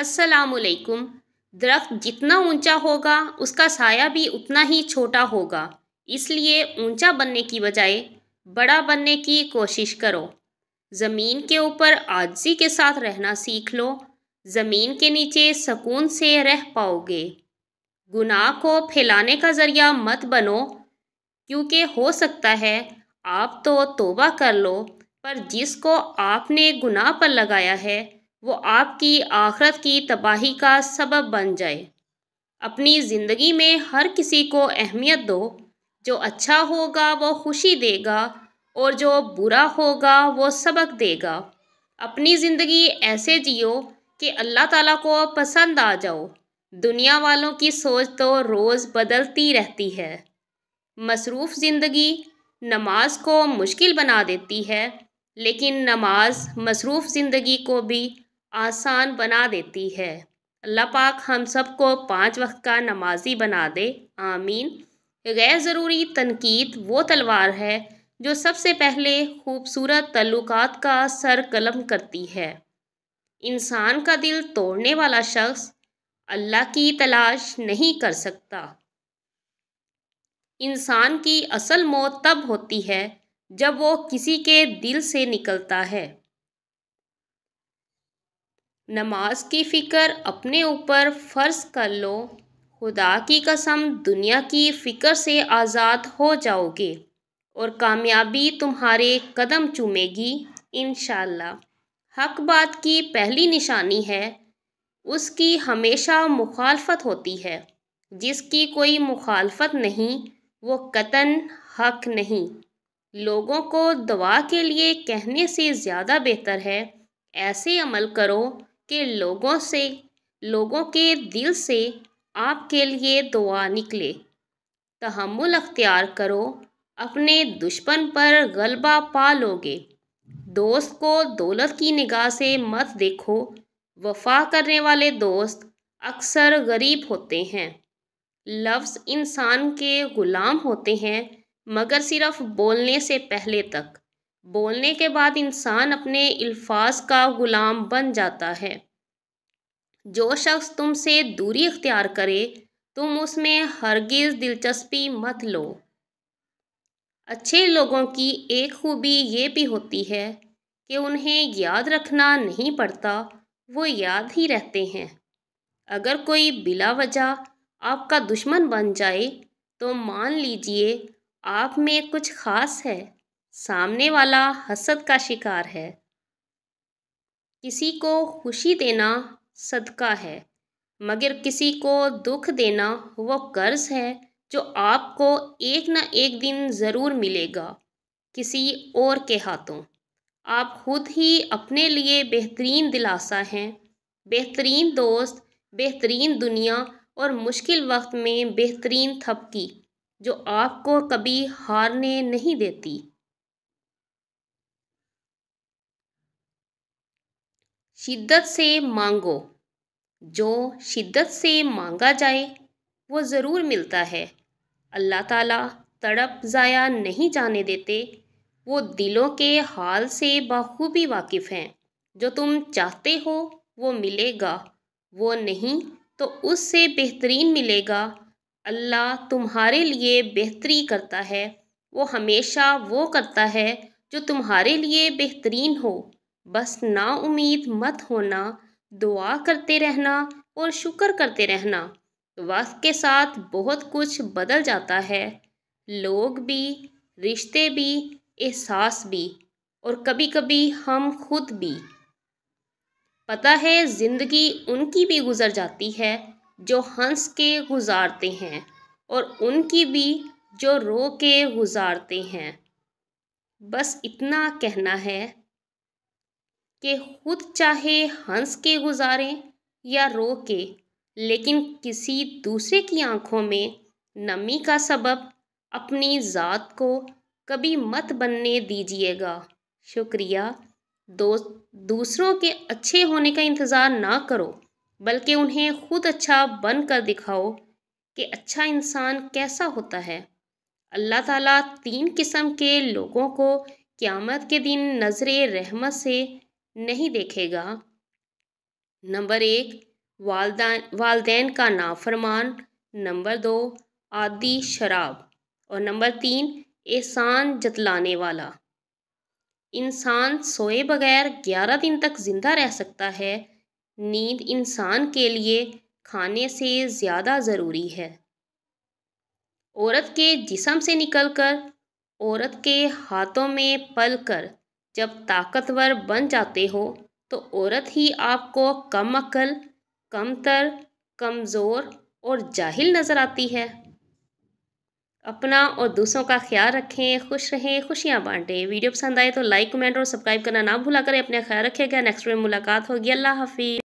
असलकुम दरख्त जितना ऊंचा होगा उसका साया भी उतना ही छोटा होगा इसलिए ऊंचा बनने की बजाय बड़ा बनने की कोशिश करो ज़मीन के ऊपर आजजी के साथ रहना सीख लो ज़मीन के नीचे सकून से रह पाओगे गुनाह को फैलाने का ज़रिया मत बनो क्योंकि हो सकता है आप तो तोबा कर लो पर जिसको आपने गुनाह पर लगाया है वो आपकी आखरत की तबाही का सबब बन जाए अपनी ज़िंदगी में हर किसी को अहमियत दो जो अच्छा होगा वो खुशी देगा और जो बुरा होगा वो सबक देगा अपनी ज़िंदगी ऐसे जियो कि अल्लाह ताला को पसंद आ जाओ दुनिया वालों की सोच तो रोज़ बदलती रहती है मसरूफ़ ज़िंदगी नमाज को मुश्किल बना देती है लेकिन नमाज मसरूफ़ ज़िंदगी को भी आसान बना देती है अल्लाह पाक हम सबको पाँच वक्त का नमाजी बना दे आमीन गैर ज़रूरी तनकीद वो तलवार है जो सबसे पहले खूबसूरत तल्लुक़ का सर कलम करती है इंसान का दिल तोड़ने वाला शख्स अल्लाह की तलाश नहीं कर सकता इंसान की असल मौत तब होती है जब वो किसी के दिल से निकलता है नमाज की फ़िक्र अपने ऊपर फ़र्ज कर लो खुदा की कसम दुनिया की फ़िक्र से आज़ाद हो जाओगे और कामयाबी तुम्हारे कदम चूमेगी इन हक बात की पहली निशानी है उसकी हमेशा मुखालफत होती है जिसकी कोई मुखालफत नहीं वो कतन हक नहीं लोगों को दवा के लिए कहने से ज़्यादा बेहतर है ऐसे अमल करो के लोगों से लोगों के दिल से आपके लिए दुआ निकले तहमुल अख्तियार करो अपने दुश्मन पर गलबा पा लोगे दोस्त को दौलत की निगाह से मत देखो वफा करने वाले दोस्त अक्सर गरीब होते हैं लफ्ज़ इंसान के ग़ुलाम होते हैं मगर सिर्फ बोलने से पहले तक बोलने के बाद इंसान अपने अल्फाज का ग़ुलाम बन जाता है जो शख्स तुमसे दूरी इख्तियार करे तुम उसमें हरगिज़ दिलचस्पी मत लो अच्छे लोगों की एक खूबी ये भी होती है कि उन्हें याद रखना नहीं पड़ता वो याद ही रहते हैं अगर कोई बिला वजह आपका दुश्मन बन जाए तो मान लीजिए आप में कुछ ख़ास है सामने वाला हसद का शिकार है किसी को खुशी देना सदका है मगर किसी को दुख देना वो कर्ज है जो आपको एक ना एक दिन ज़रूर मिलेगा किसी और के हाथों आप खुद ही अपने लिए बेहतरीन दिलासा हैं बेहतरीन दोस्त बेहतरीन दुनिया और मुश्किल वक्त में बेहतरीन थपकी जो आपको कभी हारने नहीं देती शिद्दत से मांगो जो शिद्दत से मांगा जाए वो ज़रूर मिलता है अल्लाह ताला तड़प ज़ाया नहीं जाने देते वो दिलों के हाल से बखूबी वाकिफ़ हैं जो तुम चाहते हो वो मिलेगा वो नहीं तो उससे बेहतरीन मिलेगा अल्लाह तुम्हारे लिए बेहतरी करता है वो हमेशा वो करता है जो तुम्हारे लिए बेहतरीन हो बस ना उम्मीद मत होना दुआ करते रहना और शुक्र करते रहना वक्त के साथ बहुत कुछ बदल जाता है लोग भी रिश्ते भी एहसास भी और कभी कभी हम खुद भी पता है ज़िंदगी उनकी भी गुज़र जाती है जो हंस के गुजारते हैं और उनकी भी जो रो के गुजारते हैं बस इतना कहना है कि खुद चाहे हंस के गुजारें या रो के लेकिन किसी दूसरे की आंखों में नमी का सबब अपनी ज़ात को कभी मत बनने दीजिएगा शुक्रिया दोस्त दूसरों के अच्छे होने का इंतज़ार ना करो बल्कि उन्हें खुद अच्छा बन कर दिखाओ कि अच्छा इंसान कैसा होता है अल्लाह ताला तीन किस्म के लोगों को क़्यामत के दिन नज़र रहमत से नहीं देखेगा नंबर एक वालदान वालदेन का नाफरमान नंबर दो आदि शराब और नंबर तीन एहसान जतलाने वाला इंसान सोए बगैर ग्यारह दिन तक ज़िंदा रह सकता है नींद इंसान के लिए खाने से ज़्यादा ज़रूरी है औरत के जिसम से निकलकर औरत के हाथों में पल कर जब ताकतवर बन जाते हो तो औरत ही आपको कम अकल कमतर कमज़ोर और जाहिल नज़र आती है अपना और दूसरों का ख्याल रखें खुश रहें खुशियाँ बांटें वीडियो पसंद आए तो लाइक कमेंट और सब्सक्राइब करना ना भूला करें अपना ख्याल रखिएगा नेक्स्ट में मुलाकात होगी अल्लाह हाफिज़